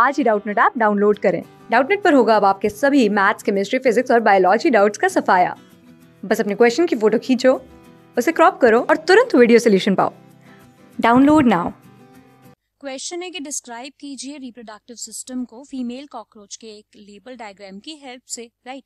आज ही Doubtnut app download करें डाउटनेट पर होगा अब आपके सभी मैथ्स केमिस्ट्री फिजिक्स और बायोलॉजी डाउट्स का सफाया बस अपने क्वेश्चन की फोटो खींचो उसे क्रॉप करो और तुरंत वीडियो सोल्यूशन पाओ डाउनलोड नाउ क्वेश्चन है कि डिस्क्राइब कीजिए रिप्रोडक्टिव सिस्टम को फीमेल कॉकरोच के एक लेबल डायग्राम की हेल्प से राइट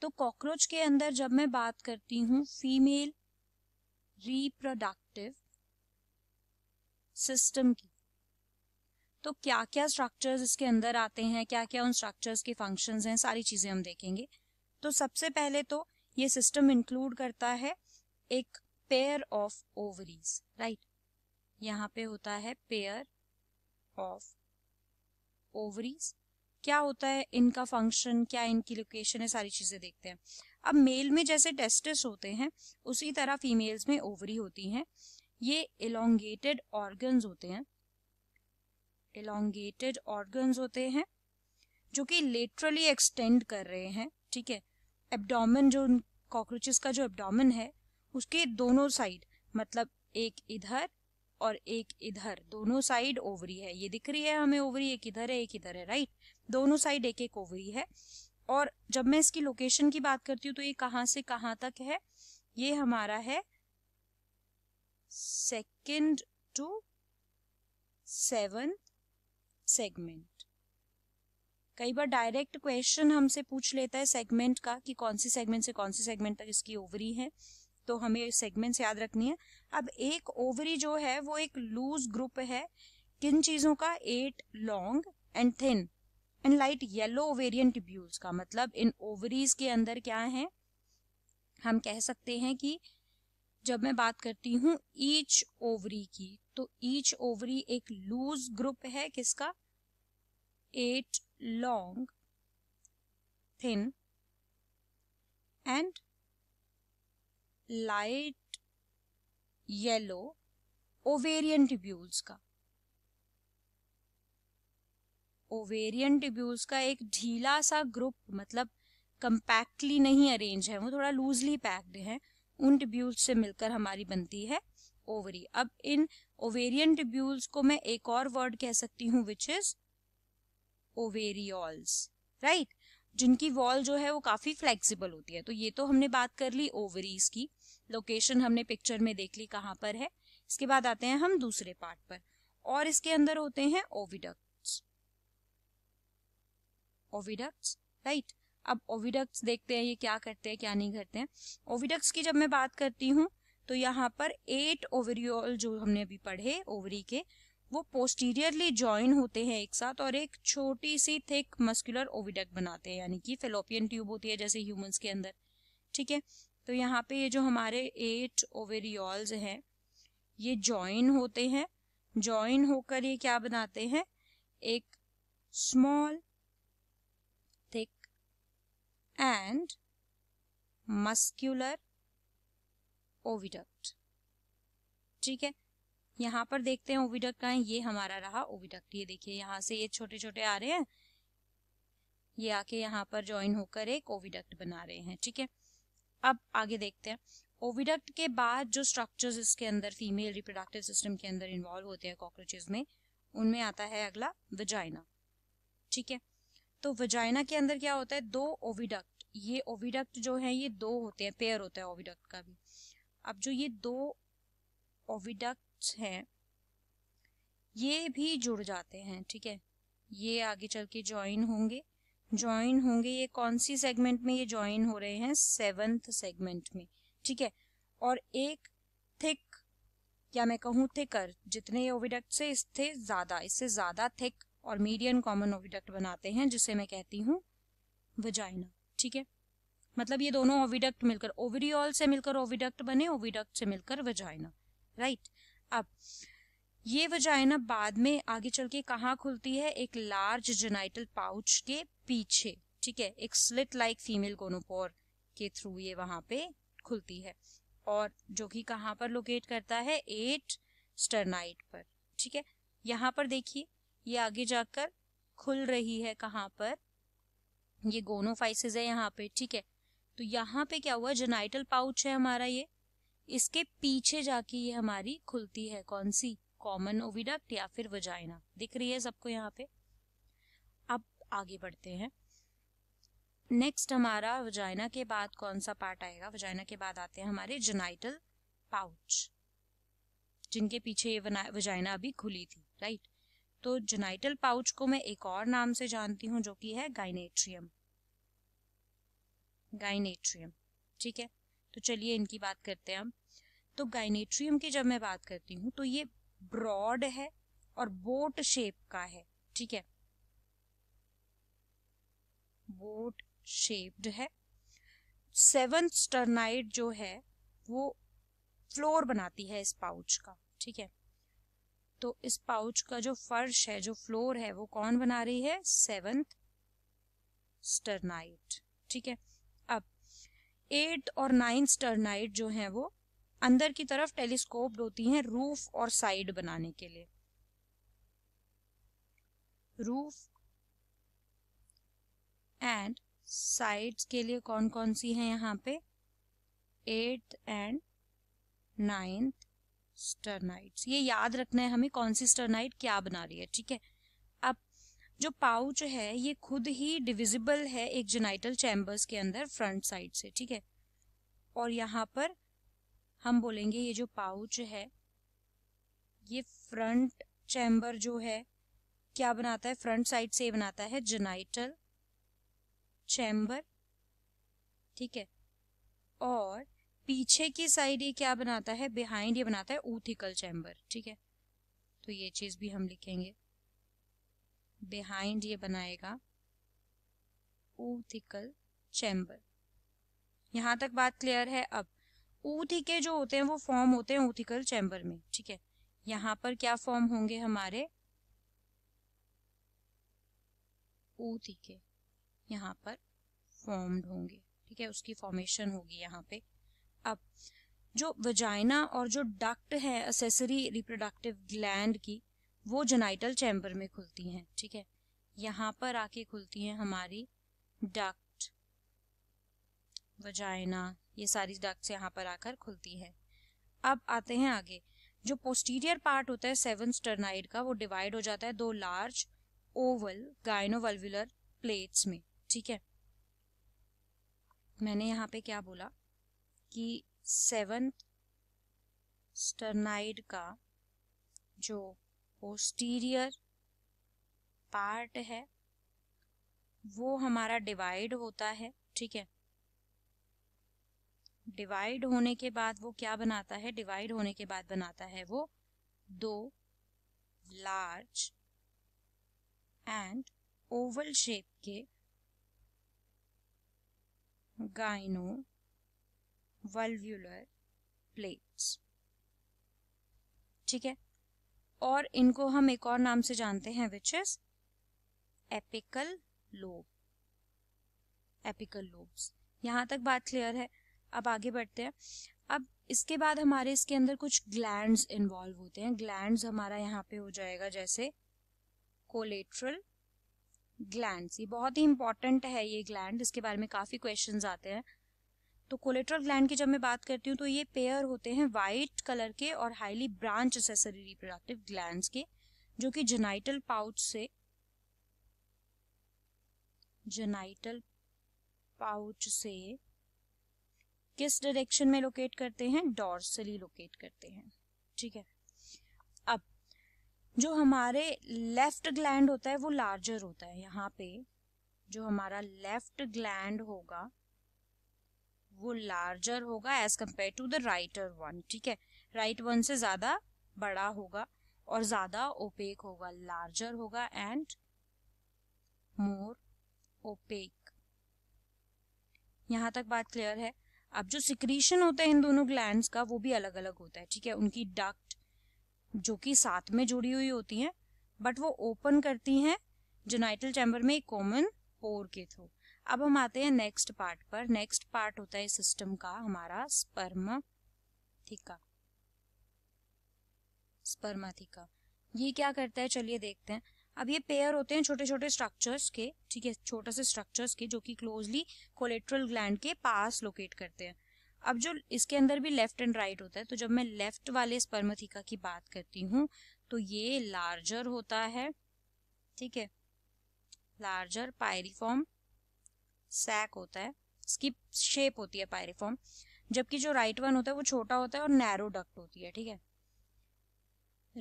तो कॉकरोच के अंदर जब मैं बात करती हूँ फीमेल रिप्रोडक्टिव सिस्टम की तो क्या क्या स्ट्रक्चर्स इसके अंदर आते हैं क्या क्या उन स्ट्रक्चर्स के फंक्शंस हैं सारी चीज़ें हम देखेंगे तो सबसे पहले तो ये सिस्टम इंक्लूड करता है एक पेयर ऑफ ओवरीज राइट यहाँ पे होता है पेयर ऑफ ओवरीज क्या होता है इनका फंक्शन क्या इनकी लोकेशन है सारी चीज़ें देखते हैं अब मेल में जैसे टेस्टिस होते हैं उसी तरह फीमेल्स में ओवरी होती हैं ये इलोंगेटेड ऑर्गन्स होते हैं elongated organs होते हैं जो कि लेटरली एक्सटेंड कर रहे हैं ठीक है एब्डोमेन जो कॉकरोचेस का जो एब्डोमेन है उसके दोनों साइड मतलब एक इधर और एक इधर दोनों साइड ओवरी है ये दिख रही है हमें ओवरी एक इधर है एक इधर है राइट दोनों साइड एक एक ओवरी है और जब मैं इसकी लोकेशन की बात करती हूँ तो ये कहाँ से कहाँ तक है ये हमारा है सेकेंड टू सेवन सेगमेंट कई बार डायरेक्ट क्वेश्चन हमसे पूछ लेता है सेगमेंट का कि कौन सी सेगमेंट से कौन सी सेगमेंट तक इसकी ओवरी है तो हमें सेगमेंट्स याद रखनी है अब एक ओवरी जो है वो एक लूज ग्रुप है किन चीजों का eight long and thin and light yellow ovarian tubules का मतलब इन ओवरीज के अंदर क्या है हम कह सकते हैं कि जब मैं बात करती हूँ ईच ओवरी की तो ईच ओवरी एक लूज ग्रुप है किसका eight long thin and light yellow ovarian tubules का ओवेरियन ट्यूब्यूल्स का एक ढीला सा ग्रुप मतलब कंपैक्टली नहीं अरेंज है वो थोड़ा लूजली पैक्ड है उन ट्यूब्यूल्स से मिलकर हमारी बनती है ओवरी अब इन ओवेरियन ट्यूब्यूल्स को मैं एक और वर्ड कह सकती हूँ विच इज ओवेरियल्स राइट जिनकी वॉल जो है वो काफी फ्लेक्सिबल होती है तो ये तो हमने बात कर ली ओवरीज की लोकेशन हमने पिक्चर में देख ली कहाँ पर है इसके बाद आते हैं हम दूसरे पार्ट पर और इसके अंदर होते हैं ओविडक्ट्स ओविडक्ट्स राइट right? अब ओविडक्ट्स देखते हैं ये क्या करते हैं क्या नहीं करते हैं ओविडक्ट्स की जब मैं बात करती हूँ तो यहाँ पर एट ओवरियोल जो हमने अभी पढ़े ओवरी के वो पोस्टीरियरली ज्वाइन होते हैं एक साथ और एक छोटी सी थिक मस्कुलर ओविडक्ट बनाते हैं यानी कि फेलोपियन ट्यूब होती है जैसे ह्यूमंस के अंदर ठीक है तो यहाँ पे ये जो हमारे एट ओवेरियोल्स हैं ये ज्वाइन होते हैं ज्वाइन होकर ये क्या बनाते हैं एक स्मॉल and मस्क्यूलर ओविडक्ट ठीक है यहाँ पर देखते हैं ओविडक्ट का है ये हमारा रहा ओविडक्ट ये देखिए यहाँ से ये छोटे छोटे आ रहे हैं ये आके यहाँ पर ज्वाइन होकर एक ओविडक्ट बना रहे हैं ठीक है अब आगे देखते हैं ओविडक्ट के बाद जो स्ट्रक्चर्स इसके अंदर फीमेल रिप्रोडक्टिव सिस्टम के अंदर इन्वॉल्व होते हैं कॉकरोचेज में उनमें आता है अगला वजाइना ठीक है तो वजाइना के अंदर क्या होता है दो ओविडक्ट ये ओविडक्ट जो है ये दो होते हैं पेयर होता है ओविडक्ट का भी अब जो ये दो ओविडक्ट हैं ये भी जुड़ जाते हैं ठीक है ये आगे चल के ज्वाइन होंगे ज्वाइन होंगे ये कौन सी सेगमेंट में ये ज्वाइन हो रहे हैं सेवंथ सेगमेंट में ठीक है और एक थिक या मैं कहूँ थिकर जितने ओविडक्ट से इससे ज्यादा इससे ज्यादा थिक और मीडियन कॉमन ओविडक्ट बनाते हैं जिसे मैं कहती हूँ वजाइना ठीक है मतलब ये दोनों ओविडक्ट मिलकर ओवरियोल से मिलकर ओविडक्ट बने ओविडक्ट से मिलकर वजाइना राइट अब ये वजाइना बाद में आगे चल के कहाँ खुलती है एक लार्ज जेनाइटल पाउच के पीछे ठीक है एक स्लिट लाइक फीमेल गोनोपोर के थ्रू ये वहां पे खुलती है और जो कि कहाँ पर लोकेट करता है एट स्टरनाइट पर ठीक है यहाँ पर देखिए ये आगे जाकर खुल रही है कहाँ पर ये गोनोफाइसिस है यहाँ पे ठीक है तो यहाँ पे क्या हुआ जेनाइटल पाउच है हमारा ये इसके पीछे जाके ये हमारी खुलती है कौन सी कॉमन ओविडक्ट या फिर वजाइना दिख रही है सबको यहाँ पे अब आगे बढ़ते हैं नेक्स्ट हमारा वजाइना के बाद कौन सा पार्ट आएगा वजाइना के बाद आते हैं हमारे जेनाइटल पाउच जिनके पीछे ये वजाइना अभी खुली थी राइट तो जेनाइटल पाउच को मैं एक और नाम से जानती हूँ जो कि है गाइनेट्रियम गाइनेट्रियम ठीक है तो चलिए इनकी बात करते हैं हम तो गाइनेट्रियम की जब मैं बात करती हूँ तो ये ब्रॉड है और बोट शेप का है ठीक है बोट शेप्ड है सेवन स्टरनाइट जो है वो फ्लोर बनाती है इस पाउच का ठीक है तो इस पाउच का जो फर्श है जो फ्लोर है वो कौन बना रही है सेवंथ स्टरनाइट ठीक है अब एट और नाइन स्टरनाइट जो है वो अंदर की तरफ टेलीस्कोप होती हैं रूफ और साइड बनाने के लिए रूफ एंड साइड्स के लिए कौन कौन सी हैं यहाँ पे एट एंड नाइन्थ स्टरनाइट ये याद रखना है हमें कौन सी स्टर्नाइट क्या बना रही है ठीक है अब जो पाउच है ये खुद ही डिविजिबल है एक जेनाइटल चैम्बर्स के अंदर फ्रंट साइड से ठीक है और यहाँ पर हम बोलेंगे ये जो पाउच है ये फ्रंट चैम्बर जो है क्या बनाता है फ्रंट साइड से बनाता है जेनाइटल चैम्बर ठीक है और पीछे की साइड ये क्या बनाता है बिहाइंड ये बनाता है ऊथिकल चैम्बर ठीक है तो ये चीज भी हम लिखेंगे बिहाइंड ये बनाएगा ऊथिकल चैम्बर यहां तक बात क्लियर है अब ऊथिके जो होते हैं वो फॉर्म होते हैं ऊथिकल चैम्बर में ठीक है यहां पर क्या फॉर्म होंगे हमारे ऊथिके यहाँ पर फॉर्म्ड होंगे ठीक है उसकी फॉर्मेशन होगी यहाँ पे अब जो वजाइना और जो डक्ट है असेसरी रिप्रोडक्टिव ग्लैंड की वो जेनाइटल चैम्बर में खुलती हैं ठीक है यहाँ पर आके खुलती हैं हमारी डक्ट वजाइना ये सारी डक्ट्स यहाँ पर आकर खुलती है अब आते हैं आगे जो पोस्टीरियर पार्ट होता है सेवन स्टर्नाइड का वो डिवाइड हो जाता है दो लार्ज ओवल गायनोवल्वुलर प्लेट्स में ठीक है मैंने यहाँ पे क्या बोला कि सेवन्थ स्टर्नाइड का जो पोस्टीरियर पार्ट है वो हमारा डिवाइड होता है ठीक है डिवाइड होने के बाद वो क्या बनाता है डिवाइड होने के बाद बनाता है वो दो लार्ज एंड ओवल शेप के गाइनो वल्व्यूलर प्लेट्स ठीक है और इनको हम एक और नाम से जानते हैं which is apical lobe apical lobes यहाँ तक बात क्लियर है अब आगे बढ़ते हैं अब इसके बाद हमारे इसके अंदर कुछ ग्लैंड्स इन्वॉल्व होते हैं ग्लैंड्स हमारा यहाँ पे हो जाएगा जैसे कोलेट्रल ग्लैंड्स ये बहुत ही इंपॉर्टेंट है ये ग्लैंड इसके बारे में काफ़ी क्वेश्चंस आते हैं तो कोलेट्रल ग्लैंड की जब मैं बात करती हूँ तो ये पेयर होते हैं वाइट कलर के और highly branch accessory reproductive gland के जो कि जेनाइटल पाउच से जेनाइटल पाउच से किस डायरेक्शन में लोकेट करते हैं डॉर्सली लोकेट करते हैं ठीक है अब जो हमारे लेफ्ट ग्लैंड होता है वो लार्जर होता है यहाँ पे जो हमारा लेफ्ट ग्लैंड होगा वो लार्जर होगा as compare to the right one ठीक है राइट वन से ज़्यादा बड़ा होगा और ज़्यादा ओपेक होगा लार्जर होगा एंड मोर ओपेक यहाँ तक बात क्लियर है अब जो सिक्रीशन होता है इन दोनों ग्लैंड का वो भी अलग अलग होता है ठीक है उनकी डक्ट जो कि साथ में जुड़ी हुई होती हैं बट वो ओपन करती हैं जोनाइटल चैम्बर में एक कॉमन पोर के थ्रू अब हम आते हैं नेक्स्ट पार्ट पर नेक्स्ट पार्ट होता है सिस्टम का हमारा स्पर्म थीका स्पर्माथिका ये क्या करता है चलिए देखते हैं अब ये पेयर होते हैं छोटे छोटे स्ट्रक्चर्स के ठीक है छोटे से स्ट्रक्चर्स के जो कि क्लोजली कोलेट्रल ग्लैंड के पास लोकेट करते हैं अब जो इसके अंदर भी लेफ्ट एंड राइट होता है तो जब मैं लेफ्ट वाले स्पर्मथिका की बात करती हूँ तो ये लार्जर होता है ठीक है लार्जर पायरीफॉर्म सैक होता है इसकी शेप होती है पायरिफॉर्म जबकि जो राइट वन होता है वो छोटा होता है और नैरो डक्ट होती है ठीक है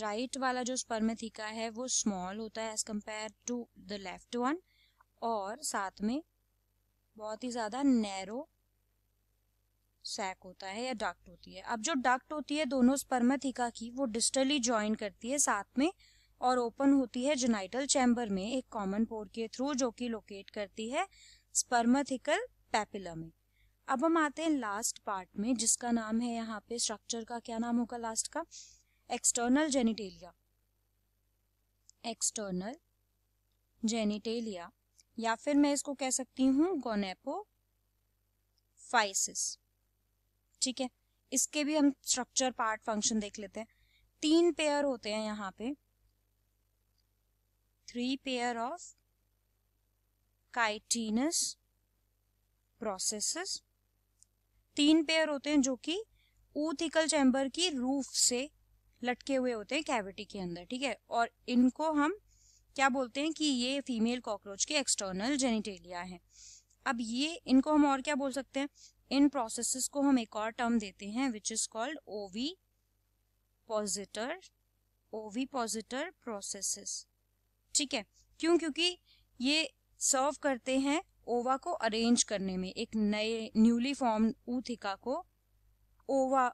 राइट वाला जो स्पर्मेथिका है वो स्मॉल होता है as compare to the left one और साथ में बहुत ही ज़्यादा नैरो सैक होता है या डक्ट होती है अब जो डक्ट होती है दोनों स्पर्मेथिका की वो डिस्टली ज्वाइन करती है साथ में और ओपन होती है जेनाइटल चैम्बर में एक कॉमन पोर के थ्रू जो कि लोकेट करती है स्पर्मथिकल पैपिला में अब हम आते हैं लास्ट पार्ट में जिसका नाम है यहाँ पे स्ट्रक्चर का क्या नाम होगा लास्ट का एक्सटर्नल जेनिटेलिया एक्सटर्नल जेनिटेलिया या फिर मैं इसको कह सकती हूँ फाइसिस ठीक है इसके भी हम स्ट्रक्चर पार्ट फंक्शन देख लेते हैं तीन पेयर होते हैं यहाँ पे three pair of chitinous processes तीन पेयर होते हैं जो कि ऊथिकल चैम्बर की रूफ से लटके हुए होते हैं कैविटी के अंदर ठीक है और इनको हम क्या बोलते हैं कि ये फीमेल कॉकरोच के एक्सटर्नल जेनिटेलिया है अब ये इनको हम और क्या बोल सकते हैं इन प्रोसेसेस को हम एक और टर्म देते हैं विच इज कॉल्ड ओवी पॉजिटर ओवी पॉजिटर प्रोसेसेस ठीक है क्यों क्योंकि ये सर्व करते हैं ओवा को अरेंज करने में एक नए न्यूली फॉर्म ऊथिका को ओवा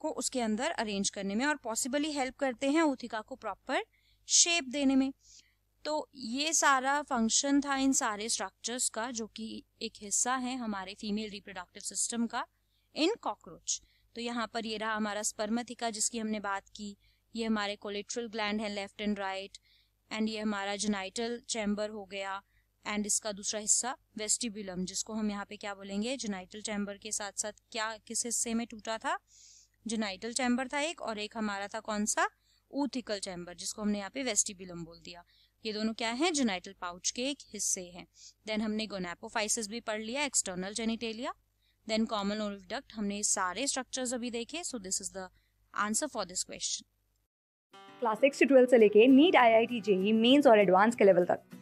को उसके अंदर अरेंज करने में और पॉसिबली हेल्प करते हैं ऊथिका को प्रॉपर शेप देने में तो ये सारा फंक्शन था इन सारे स्ट्रक्चर्स का जो कि एक हिस्सा है हमारे फीमेल रिप्रोडक्टिव सिस्टम का इन कॉकरोच तो यहाँ पर ये रहा हमारा स्पर्मथिका जिसकी हमने बात की ये हमारे कोलेट्रल ग्लैंड है लेफ्ट एंड राइट एंड ये हमारा जेनाइटल चैम्बर हो गया एंड इसका दूसरा हिस्सा वेस्टिबुलम जिसको हम यहाँ पे क्या बोलेंगे जुनाइटल चैम्बर के साथ साथ क्या किस हिस्से में टूटा था जुनाइटल चैम्बर था एक और एक हमारा था कौन सा ऊथिकल चैम्बर जिसको हमने यहाँ पे वेस्टिबुलम बोल दिया ये दोनों क्या है जुनाइटल पाउच के एक हिस्से हैं देन हमने गोनेपोफाइसिस भी पढ़ लिया external genitalia then common oviduct हमने सारे स्ट्रक्चर अभी देखे so this is the answer for this question class six से ट्वेल्थ से लेके NEET I I T JEE mains और एडवांस के लेवल तक